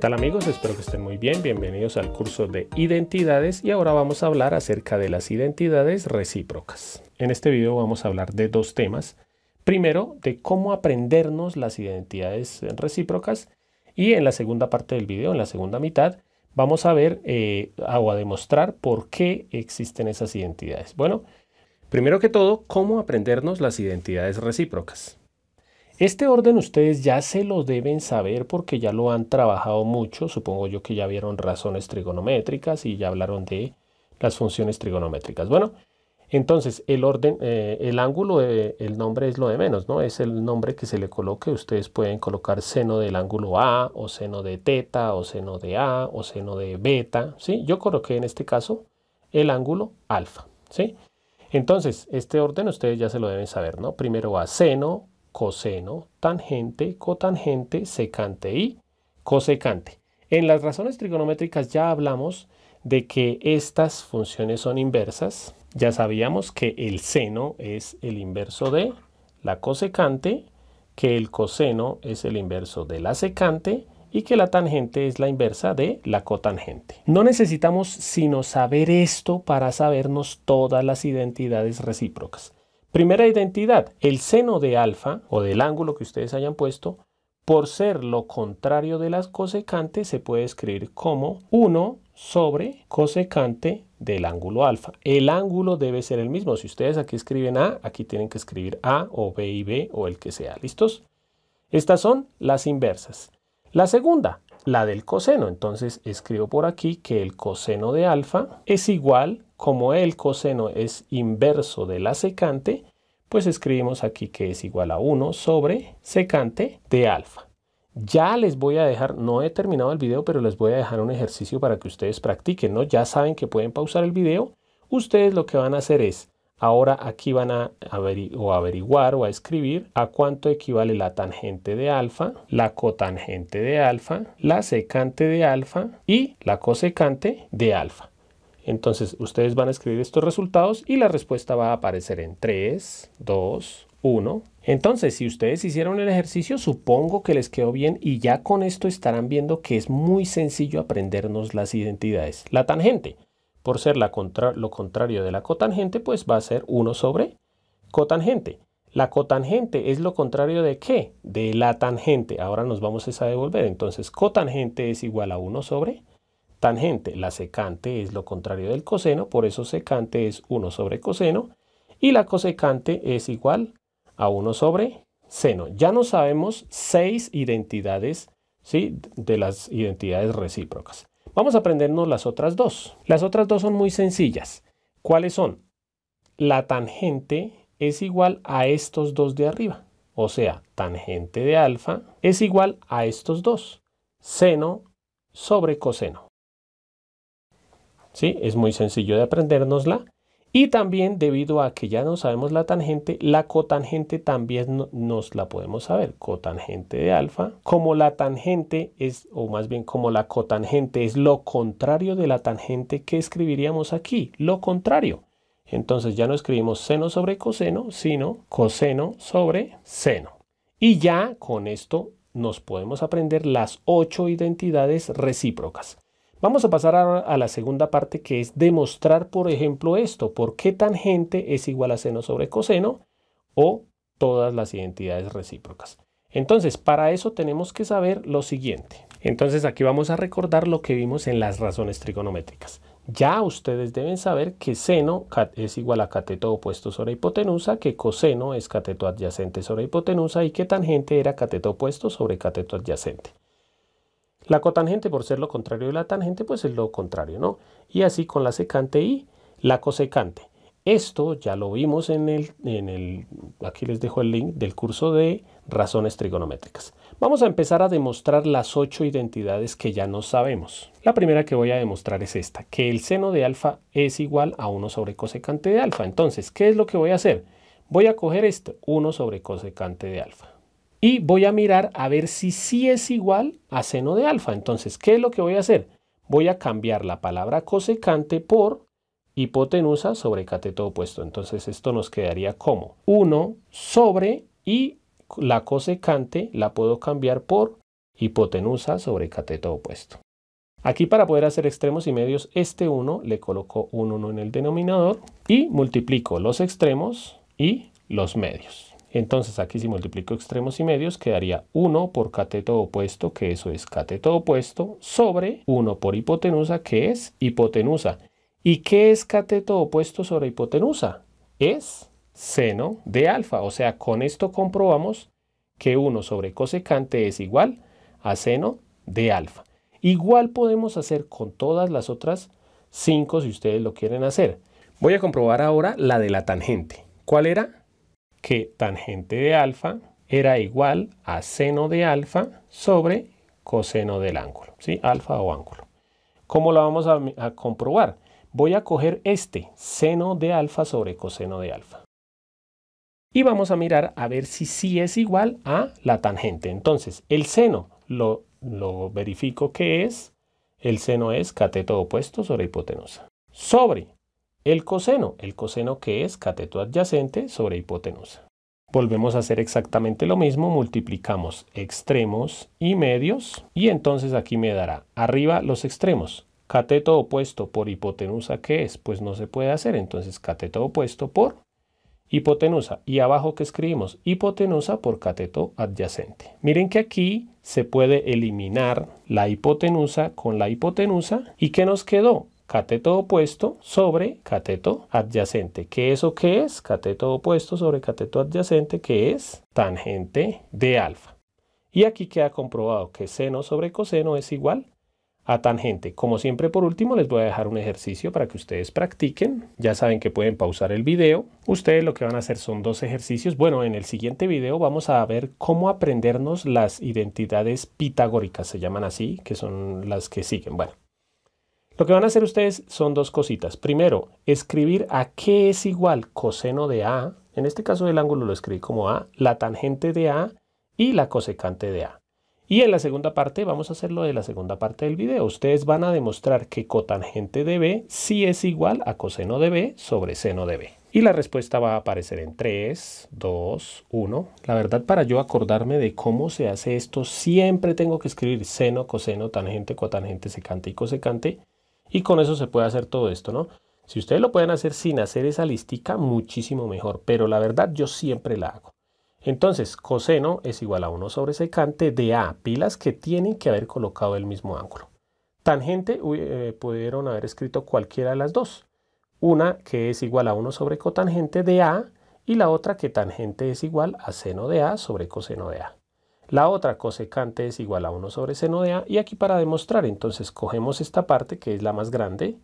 tal amigos? Espero que estén muy bien. Bienvenidos al curso de identidades y ahora vamos a hablar acerca de las identidades recíprocas. En este video vamos a hablar de dos temas. Primero, de cómo aprendernos las identidades recíprocas y en la segunda parte del video, en la segunda mitad, vamos a ver eh, o a demostrar por qué existen esas identidades. Bueno, primero que todo, cómo aprendernos las identidades recíprocas. Este orden ustedes ya se lo deben saber porque ya lo han trabajado mucho. Supongo yo que ya vieron razones trigonométricas y ya hablaron de las funciones trigonométricas. Bueno, entonces el orden, eh, el ángulo, eh, el nombre es lo de menos, ¿no? Es el nombre que se le coloque. Ustedes pueden colocar seno del ángulo A o seno de teta o seno de A o seno de beta, ¿sí? Yo coloqué en este caso el ángulo alfa, ¿sí? Entonces, este orden ustedes ya se lo deben saber, ¿no? Primero va seno, coseno, tangente, cotangente, secante y cosecante. En las razones trigonométricas ya hablamos de que estas funciones son inversas. Ya sabíamos que el seno es el inverso de la cosecante, que el coseno es el inverso de la secante y que la tangente es la inversa de la cotangente. No necesitamos sino saber esto para sabernos todas las identidades recíprocas. Primera identidad, el seno de alfa o del ángulo que ustedes hayan puesto, por ser lo contrario de las cosecantes, se puede escribir como 1 sobre cosecante del ángulo alfa. El ángulo debe ser el mismo. Si ustedes aquí escriben A, aquí tienen que escribir A o B y B o el que sea. ¿Listos? Estas son las inversas. La segunda, la del coseno. Entonces escribo por aquí que el coseno de alfa es igual, como el coseno es inverso de la secante, pues escribimos aquí que es igual a 1 sobre secante de alfa. Ya les voy a dejar, no he terminado el video, pero les voy a dejar un ejercicio para que ustedes practiquen, ¿no? Ya saben que pueden pausar el video. Ustedes lo que van a hacer es Ahora aquí van a averiguar o a escribir a cuánto equivale la tangente de alfa, la cotangente de alfa, la secante de alfa y la cosecante de alfa. Entonces ustedes van a escribir estos resultados y la respuesta va a aparecer en 3, 2, 1. Entonces, si ustedes hicieron el ejercicio, supongo que les quedó bien y ya con esto estarán viendo que es muy sencillo aprendernos las identidades. La tangente por ser lo contrario de la cotangente, pues va a ser 1 sobre cotangente. La cotangente es lo contrario de qué? De la tangente. Ahora nos vamos a devolver. Entonces, cotangente es igual a 1 sobre tangente. La secante es lo contrario del coseno, por eso secante es 1 sobre coseno. Y la cosecante es igual a 1 sobre seno. Ya no sabemos seis identidades ¿sí? de las identidades recíprocas. Vamos a aprendernos las otras dos. Las otras dos son muy sencillas. ¿Cuáles son? La tangente es igual a estos dos de arriba. O sea, tangente de alfa es igual a estos dos. Seno sobre coseno. ¿Sí? Es muy sencillo de aprendernosla. Y también debido a que ya no sabemos la tangente, la cotangente también nos la podemos saber. Cotangente de alfa, como la tangente es, o más bien como la cotangente es lo contrario de la tangente que escribiríamos aquí, lo contrario. Entonces ya no escribimos seno sobre coseno, sino coseno sobre seno. Y ya con esto nos podemos aprender las ocho identidades recíprocas. Vamos a pasar ahora a la segunda parte que es demostrar, por ejemplo, esto, por qué tangente es igual a seno sobre coseno o todas las identidades recíprocas. Entonces, para eso tenemos que saber lo siguiente. Entonces, aquí vamos a recordar lo que vimos en las razones trigonométricas. Ya ustedes deben saber que seno es igual a cateto opuesto sobre hipotenusa, que coseno es cateto adyacente sobre hipotenusa y que tangente era cateto opuesto sobre cateto adyacente. La cotangente, por ser lo contrario de la tangente, pues es lo contrario, ¿no? Y así con la secante y la cosecante. Esto ya lo vimos en el, aquí les dejo el link del curso de razones trigonométricas. Vamos a empezar a demostrar las ocho identidades que ya no sabemos. La primera que voy a demostrar es esta, que el seno de alfa es igual a 1 sobre cosecante de alfa. Entonces, ¿qué es lo que voy a hacer? Voy a coger este 1 sobre cosecante de alfa y voy a mirar a ver si sí es igual a seno de alfa. Entonces, ¿qué es lo que voy a hacer? Voy a cambiar la palabra cosecante por hipotenusa sobre cateto opuesto. Entonces, esto nos quedaría como 1 sobre y la cosecante la puedo cambiar por hipotenusa sobre cateto opuesto. Aquí para poder hacer extremos y medios, este 1 le coloco un 1 en el denominador y multiplico los extremos y los medios. Entonces aquí si multiplico extremos y medios quedaría 1 por cateto opuesto, que eso es cateto opuesto, sobre 1 por hipotenusa, que es hipotenusa. ¿Y qué es cateto opuesto sobre hipotenusa? Es seno de alfa. O sea, con esto comprobamos que 1 sobre cosecante es igual a seno de alfa. Igual podemos hacer con todas las otras 5 si ustedes lo quieren hacer. Voy a comprobar ahora la de la tangente. ¿Cuál era? que tangente de alfa era igual a seno de alfa sobre coseno del ángulo, ¿sí? Alfa o ángulo. ¿Cómo lo vamos a, comprobar? Voy a coger este, seno de alfa sobre coseno de alfa. Y vamos a mirar a ver si sí es igual a la tangente. Entonces, el seno lo, lo verifico que es, el seno es cateto opuesto sobre hipotenusa. Sobre el coseno, el coseno que es cateto adyacente sobre hipotenusa. Volvemos a hacer exactamente lo mismo, multiplicamos extremos y medios y entonces aquí me dará arriba los extremos. Cateto opuesto por hipotenusa, ¿qué es? Pues no se puede hacer, entonces cateto opuesto por hipotenusa. Y abajo que escribimos hipotenusa por cateto adyacente. Miren que aquí se puede eliminar la hipotenusa con la hipotenusa. ¿Y qué nos quedó? cateto opuesto sobre cateto adyacente. ¿Qué eso qué es? Cateto opuesto sobre cateto adyacente, que es tangente de alfa. Y aquí queda comprobado que seno sobre coseno es igual a tangente. Como siempre, por último, les voy a dejar un ejercicio para que ustedes practiquen. Ya saben que pueden pausar el video. Ustedes lo que van a hacer son dos ejercicios. Bueno, en el siguiente video vamos a ver cómo aprendernos las identidades pitagóricas, se llaman así, que son las que siguen. Bueno, lo que van a hacer ustedes son dos cositas. Primero, escribir a qué es igual coseno de A. En este caso del ángulo lo escribí como A, la tangente de A y la cosecante de A. Y en la segunda parte vamos a hacerlo de la segunda parte del video. Ustedes van a demostrar que cotangente de B sí es igual a coseno de B sobre seno de B. Y la respuesta va a aparecer en 3, 2, 1. La verdad, para yo acordarme de cómo se hace esto, siempre tengo que escribir seno, coseno, tangente, cotangente, secante y cosecante. Y con eso se puede hacer todo esto, ¿no? Si ustedes lo pueden hacer sin hacer esa listica, muchísimo mejor. Pero la verdad yo siempre la hago. Entonces, coseno es igual a 1 sobre secante de A, pilas que tienen que haber colocado el mismo ángulo. Tangente eh, pudieron haber escrito cualquiera de las dos. Una que es igual a 1 sobre cotangente de A y la otra que tangente es igual a seno de A sobre coseno de A. La otra cosecante es igual a 1 sobre seno de A. Y aquí para demostrar, entonces cogemos esta parte que es la más grande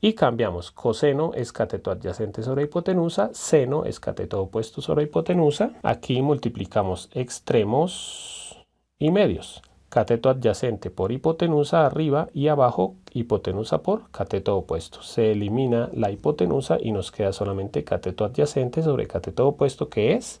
y cambiamos coseno es cateto adyacente sobre hipotenusa, seno es cateto opuesto sobre hipotenusa. Aquí multiplicamos extremos y medios. Cateto adyacente por hipotenusa arriba y abajo, hipotenusa por cateto opuesto. Se elimina la hipotenusa y nos queda solamente cateto adyacente sobre cateto opuesto que es